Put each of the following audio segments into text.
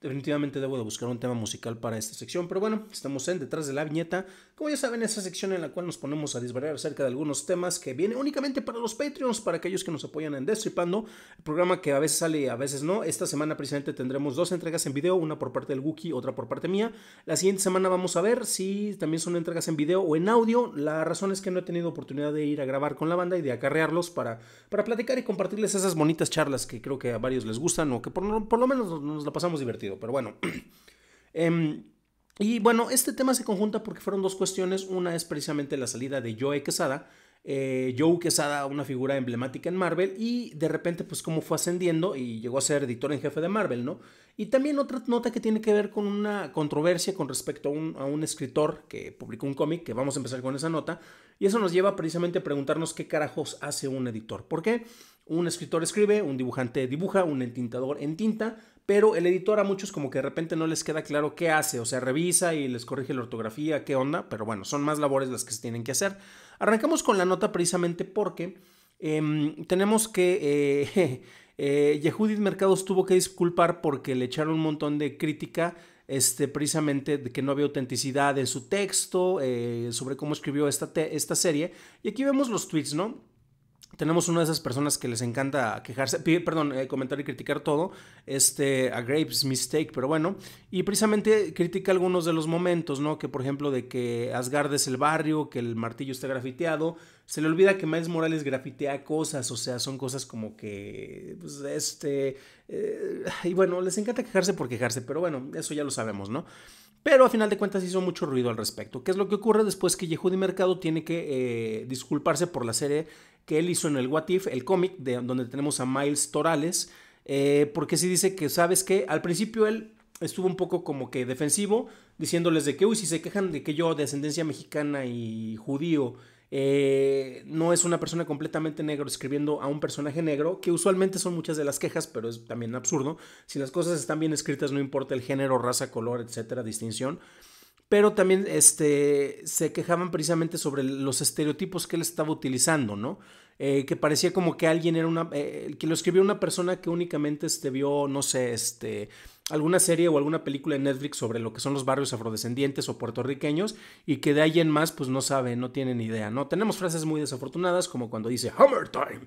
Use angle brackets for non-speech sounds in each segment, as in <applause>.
Definitivamente debo de buscar un tema musical para esta sección, pero bueno, estamos en Detrás de la Viñeta. Como ya saben, esa sección en la cual nos ponemos a disparar acerca de algunos temas que viene únicamente para los Patreons, para aquellos que nos apoyan en Destripando, el programa que a veces sale y a veces no. Esta semana precisamente tendremos dos entregas en video, una por parte del Wookiee, otra por parte mía. La siguiente semana vamos a ver si también son entregas en video o en audio. La razón es que no he tenido oportunidad de ir a grabar con la banda y de acarrearlos para, para platicar y compartirles esas bonitas charlas que creo que a varios les gustan o que por, por lo menos nos la pasamos divertido pero bueno. <clears throat> Em, y bueno, este tema se conjunta porque fueron dos cuestiones. Una es precisamente la salida de Joe Quesada. Eh, Joe Quesada, una figura emblemática en Marvel, y de repente, pues, cómo fue ascendiendo y llegó a ser editor en jefe de Marvel, ¿no? Y también otra nota que tiene que ver con una controversia con respecto a un, a un escritor que publicó un cómic, que vamos a empezar con esa nota, y eso nos lleva precisamente a preguntarnos qué carajos hace un editor. ¿Por qué? Un escritor escribe, un dibujante dibuja, un entintador entinta, pero el editor a muchos como que de repente no les queda claro qué hace, o sea, revisa y les corrige la ortografía, qué onda, pero bueno, son más labores las que se tienen que hacer. Arrancamos con la nota precisamente porque em, tenemos que... Eh, <laughs> eh, Yehudit Mercados tuvo que disculpar porque le echaron un montón de crítica este, precisamente de que no había autenticidad en su texto, eh, sobre cómo escribió esta, esta serie. Y aquí vemos los tweets, ¿no? tenemos una de esas personas que les encanta quejarse, perdón, eh, comentar y criticar todo, este, a Graves Mistake, pero bueno, y precisamente critica algunos de los momentos, ¿no? Que por ejemplo de que Asgard es el barrio, que el martillo está grafiteado, se le olvida que Miles Morales grafitea cosas, o sea, son cosas como que, pues, este, eh, y bueno, les encanta quejarse por quejarse, pero bueno, eso ya lo sabemos, ¿no? Pero a final de cuentas hizo mucho ruido al respecto. ¿Qué es lo que ocurre después que Yehudi Mercado tiene que eh, disculparse por la serie que él hizo en el What If, el cómic, donde tenemos a Miles Torales, eh, porque sí dice que, ¿sabes que Al principio él estuvo un poco como que defensivo, diciéndoles de que, uy, si se quejan de que yo de ascendencia mexicana y judío, eh, no es una persona completamente negro escribiendo a un personaje negro, que usualmente son muchas de las quejas, pero es también absurdo. Si las cosas están bien escritas, no importa el género, raza, color, etcétera, distinción. Pero también este, se quejaban precisamente sobre los estereotipos que él estaba utilizando, ¿no? Eh, que parecía como que alguien era una, eh, que lo escribió una persona que únicamente este, vio, no sé, este, alguna serie o alguna película en Netflix sobre lo que son los barrios afrodescendientes o puertorriqueños y que de ahí en más pues no sabe, no tiene ni idea, ¿no? Tenemos frases muy desafortunadas como cuando dice Hammer Time.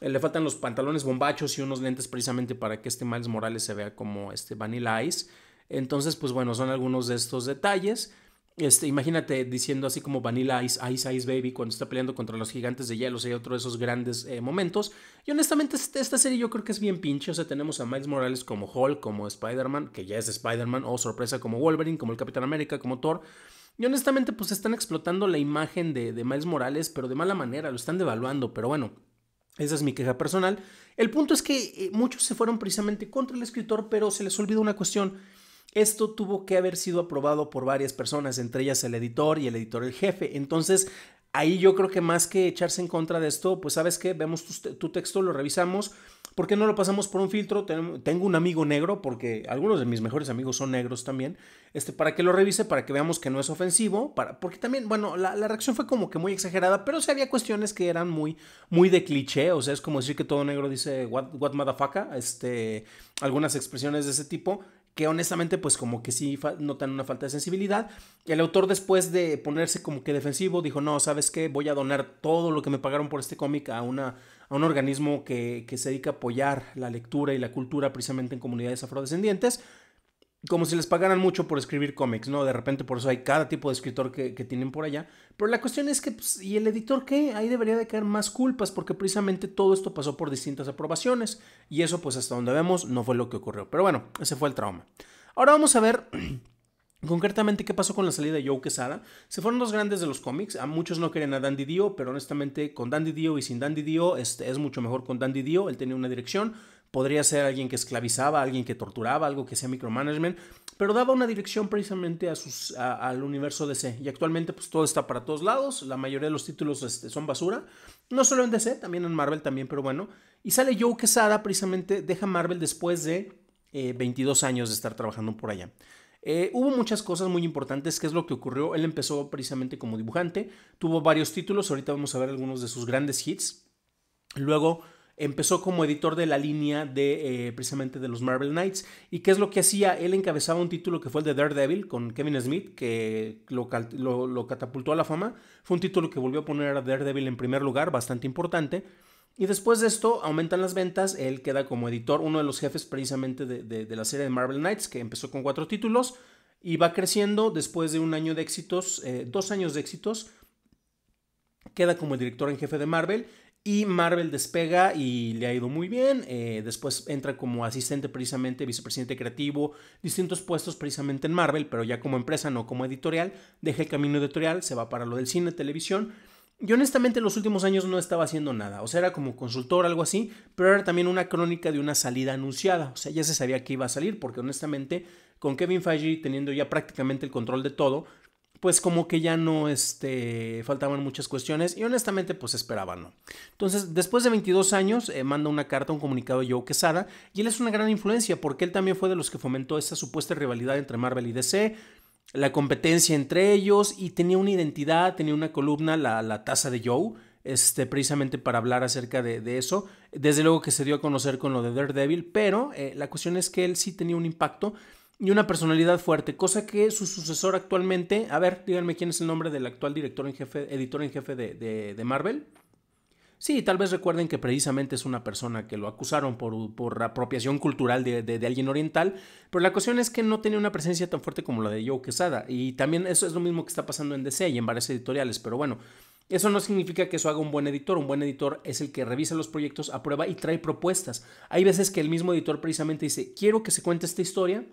Eh, le faltan los pantalones bombachos y unos lentes precisamente para que este Miles Morales se vea como este Vanilla Ice. Entonces, pues bueno, son algunos de estos detalles. Este, imagínate diciendo así como Vanilla Ice, Ice Ice Baby cuando está peleando contra los gigantes de hielo, o sea, otro de esos grandes eh, momentos. Y honestamente este, esta serie yo creo que es bien pinche, o sea, tenemos a Miles Morales como Hulk, como Spider-Man, que ya es Spider-Man, o oh, sorpresa como Wolverine, como el Capitán América, como Thor. Y honestamente pues están explotando la imagen de, Miles Morales, pero de mala manera, lo están devaluando, pero bueno, esa es mi queja personal. El punto es que eh, muchos se fueron precisamente contra el escritor, pero se les olvidó una cuestión. Esto tuvo que haber sido aprobado por varias personas, entre ellas el editor y el editor el jefe. Entonces, ahí yo creo que más que echarse en contra de esto, pues sabes que vemos tu, texto, lo revisamos, ¿por qué no lo pasamos por un filtro? Tengo un amigo negro, porque algunos de mis mejores amigos son negros también, este, para que lo revise, para que veamos que no es ofensivo, para, porque también, bueno, la, reacción fue como que muy exagerada, pero se sí había cuestiones que eran muy, muy de cliché, o sea, es como decir que todo negro dice, what, what motherfucker, este, algunas expresiones de ese tipo, que honestamente pues como que sí notan una falta de sensibilidad. El autor después de ponerse como que defensivo dijo, no, sabes qué, voy a donar todo lo que me pagaron por este cómic a, a un organismo que, que se dedica a apoyar la lectura y la cultura precisamente en comunidades afrodescendientes como si les pagaran mucho por escribir cómics, ¿no? De repente por eso hay cada tipo de escritor que, tienen por allá. Pero la cuestión es que, pues, ¿y el editor qué? Ahí debería de caer más culpas porque precisamente todo esto pasó por distintas aprobaciones y eso pues hasta donde vemos no fue lo que ocurrió. Pero bueno, ese fue el trauma. Ahora vamos a ver... <clears throat> Concretamente, ¿qué pasó con la salida de Joe Quesada? Se fueron los grandes de los cómics. A muchos no querían a Dandy Dio, pero honestamente, con Dandy Dio y sin Dandy Dio, este, es mucho mejor con Dandy Dio. Él tenía una dirección. Podría ser alguien que esclavizaba, alguien que torturaba, algo que sea micromanagement, pero daba una dirección precisamente a sus, al universo DC. Y actualmente pues todo está para todos lados, la mayoría de los títulos este, son basura, no solo en DC, también en Marvel también, pero bueno. Y sale Joe Quesada, precisamente deja Marvel después de 22 eh, años de estar trabajando por allá. Eh, hubo muchas cosas muy importantes, que es lo que ocurrió. Él empezó precisamente como dibujante, tuvo varios títulos, ahorita vamos a ver algunos de sus grandes hits. Luego empezó como editor de la línea de eh, precisamente de los Marvel Knights. ¿Y qué es lo que hacía? Él encabezaba un título que fue el de Daredevil con Kevin Smith, que lo, catapultó a la fama. Fue un título que volvió a poner a Daredevil en primer lugar, bastante importante. Y después de esto aumentan las ventas, él queda como editor, uno de los jefes precisamente de, la serie de Marvel Knights, que empezó con cuatro títulos y va creciendo después de un año de éxitos, eh, dos años de éxitos, queda como director en jefe de Marvel y Marvel despega y le ha ido muy bien. Eh, después entra como asistente precisamente, vicepresidente creativo, distintos puestos precisamente en Marvel, pero ya como empresa, no como editorial. Deja el camino editorial, se va para lo del cine, televisión. Y honestamente en los últimos años no estaba haciendo nada, o sea, era como consultor, algo así, pero era también una crónica de una salida anunciada, o sea, ya se sabía que iba a salir, porque honestamente con Kevin Feige teniendo ya prácticamente el control de todo, pues como que ya no, este, faltaban muchas cuestiones y honestamente pues esperaba ¿no? Entonces, después de 22 años, eh, manda una carta, un comunicado a Joe Quesada y él es una gran influencia porque él también fue de los que fomentó esa supuesta rivalidad entre Marvel y DC, la competencia entre ellos y tenía una identidad, tenía una columna, la, la taza de Joe. Este, precisamente para hablar acerca de, eso. Desde luego que se dio a conocer con lo de Daredevil, pero eh, la cuestión es que él sí tenía un impacto y una personalidad fuerte, cosa que su sucesor actualmente, a ver, díganme quién es el nombre del actual director en jefe, editor en jefe de, Marvel. Sí, tal vez recuerden que precisamente es una persona que lo acusaron por, apropiación cultural de, de, alguien oriental, pero la cuestión es que no tenía una presencia tan fuerte como la de Joe Quesada, y también eso es lo mismo que está pasando en DC y en varias editoriales, pero bueno, eso no significa que eso haga un buen editor, un buen editor es el que revisa los proyectos, aprueba y trae propuestas. Hay veces que el mismo editor precisamente dice, quiero que se cuente esta historia,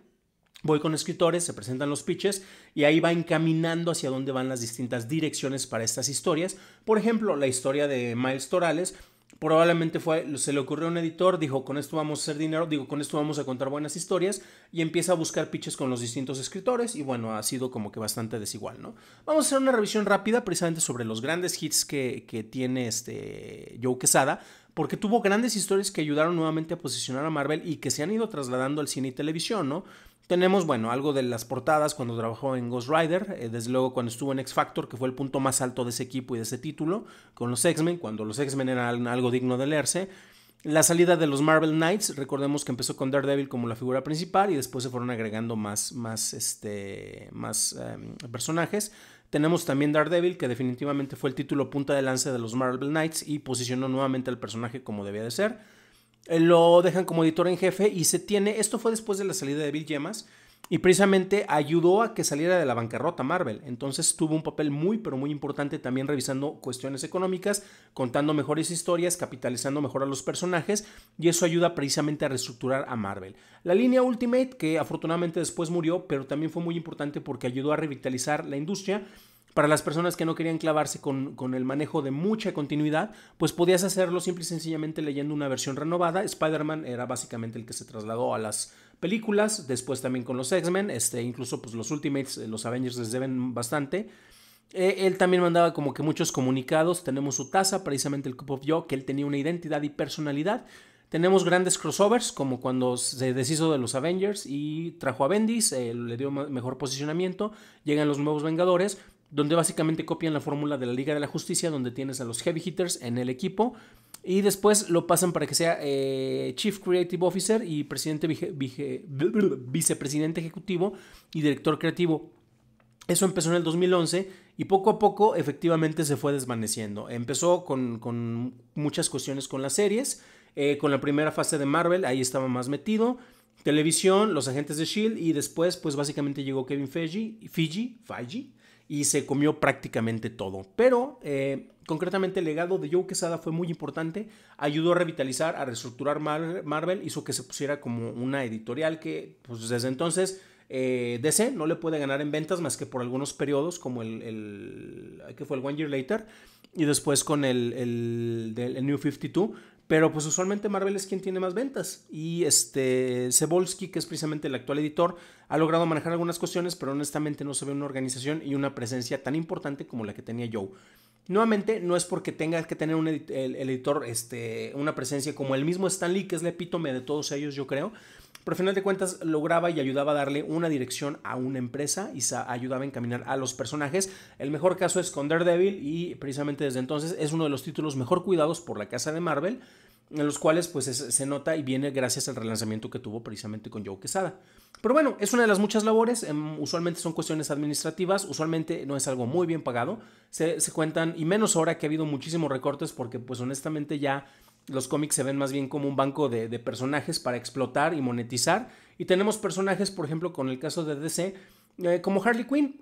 Voy con escritores, se presentan los pitches y ahí va encaminando hacia dónde van las distintas direcciones para estas historias. Por ejemplo, la historia de Miles Torales probablemente fue, se le ocurrió a un editor, dijo, con esto vamos a hacer dinero, digo, con esto vamos a contar buenas historias, y empieza a buscar pitches con los distintos escritores, y bueno, ha sido como que bastante desigual, ¿no? Vamos a hacer una revisión rápida precisamente sobre los grandes hits que, tiene este Joe Quesada, porque tuvo grandes historias que ayudaron nuevamente a posicionar a Marvel y que se han ido trasladando al cine y televisión, ¿no? Tenemos, bueno, algo de las portadas cuando trabajó en Ghost Rider, eh, desde luego cuando estuvo en X Factor, que fue el punto más alto de ese equipo y de ese título, con los X-Men, cuando los X-Men eran algo digno de leerse. La salida de los Marvel Knights, recordemos que empezó con Daredevil como la figura principal y después se fueron agregando más, más, este, más em, personajes. Tenemos también Daredevil, que definitivamente fue el título punta de lance de los Marvel Knights y posicionó nuevamente al personaje como debía de ser. Eh, lo dejan como editor en jefe y se tiene, esto fue después de la salida de Bill Yemas, y precisamente ayudó a que saliera de la bancarrota Marvel. Entonces tuvo un papel muy, pero muy importante también revisando cuestiones económicas, contando mejores historias, capitalizando mejor a los personajes y eso ayuda precisamente a reestructurar a Marvel. La línea Ultimate, que afortunadamente después murió, pero también fue muy importante porque ayudó a revitalizar la industria para las personas que no querían clavarse con, con, el manejo de mucha continuidad, pues podías hacerlo simple y sencillamente leyendo una versión renovada. Spider-Man era básicamente el que se trasladó a las películas, después también con los X-Men, este, incluso pues, los Ultimates, eh, los Avengers les deben bastante. Eh, él también mandaba como que muchos comunicados, tenemos su taza, precisamente el Cup of Joe, que él tenía una identidad y personalidad. Tenemos grandes crossovers, como cuando se deshizo de los Avengers y trajo a Bendis, eh, le dio mejor posicionamiento, llegan los nuevos Vengadores, donde básicamente copian la fórmula de la Liga de la Justicia, donde tienes a los heavy hitters en el equipo y después lo pasan para que sea eh, Chief Creative Officer y presidente vicepresidente ejecutivo y director creativo. Eso empezó en el 2011 y poco a poco efectivamente se fue desvaneciendo. Empezó con, muchas cuestiones con las series, eh, con la primera fase de Marvel, ahí estaba más metido, televisión, los agentes de Shield y después pues básicamente llegó Kevin Feige, Fiji, Fiji y se comió prácticamente todo. Pero eh, concretamente el legado de Joe Quesada fue muy importante, ayudó a revitalizar, a reestructurar Marvel, hizo que se pusiera como una editorial que pues, desde entonces eh, DC no le puede ganar en ventas más que por algunos periodos como el, que fue el One Year Later y después con el, el New 52 pero pues usualmente Marvel es quien tiene más ventas. Y este zebolski que es precisamente el actual editor, ha logrado manejar algunas cuestiones, pero honestamente no se ve una organización y una presencia tan importante como la que tenía Joe. Nuevamente, no es porque tenga que tener un el, editor este, una presencia como el mismo Stan Lee, que es la epítome de todos ellos, yo creo, pero al final de cuentas lograba y ayudaba a darle una dirección a una empresa y ayudaba a encaminar a los personajes. El mejor caso es con Daredevil y precisamente desde entonces es uno de los títulos mejor cuidados por la casa de Marvel, en los cuales pues se nota y viene gracias al relanzamiento que tuvo precisamente con Joe Quesada. Pero bueno, es una de las muchas labores, em, usualmente son cuestiones administrativas, usualmente no es algo muy bien pagado, se, se cuentan, y menos ahora que ha habido muchísimos recortes porque pues honestamente ya los cómics se ven más bien como un banco de, personajes para explotar y monetizar. Y tenemos personajes, por ejemplo, con el caso de DC, eh, como Harley Quinn,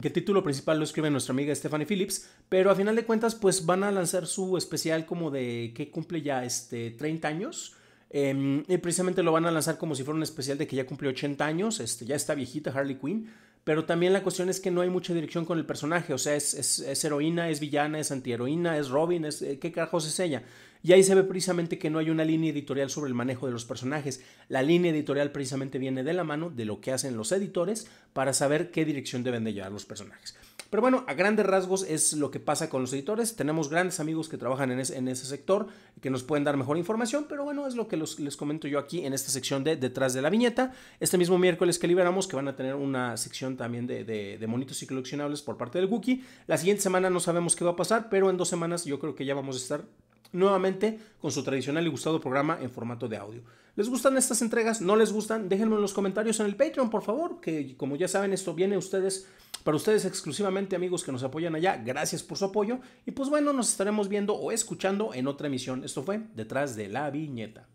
que el título principal lo escribe nuestra amiga Stephanie Phillips, pero a final de cuentas, pues van a lanzar su especial como de que cumple ya este 30 años. Em, y precisamente lo van a lanzar como si fuera un especial de que ya cumple 80 años, este, ya está viejita Harley Quinn, pero también la cuestión es que no hay mucha dirección con el personaje, o sea, es, heroína, es villana, es antiheroína, es Robin, es, eh, ¿qué carajos es ella? Y ahí se ve precisamente que no hay una línea editorial sobre el manejo de los personajes. La línea editorial precisamente viene de la mano de lo que hacen los editores para saber qué dirección deben de llevar los personajes. Pero bueno, a grandes rasgos es lo que pasa con los editores. Tenemos grandes amigos que trabajan en ese, sector que nos pueden dar mejor información, pero bueno, es lo que les comento yo aquí en esta sección de Detrás de la Viñeta. Este mismo miércoles que liberamos, que van a tener una sección también de, monitos y coleccionables por parte del Wookiee. La siguiente semana no sabemos qué va a pasar, pero en dos semanas yo creo que ya vamos a estar nuevamente con su tradicional y gustado programa en formato de audio. ¿Les gustan estas entregas? ¿No les gustan? déjenme en los comentarios en el Patreon, por favor, que como ya saben, esto viene ustedes, para ustedes exclusivamente, amigos que nos apoyan allá. Gracias por su apoyo. Y pues bueno, nos estaremos viendo o escuchando en otra emisión. Esto fue Detrás de la Viñeta.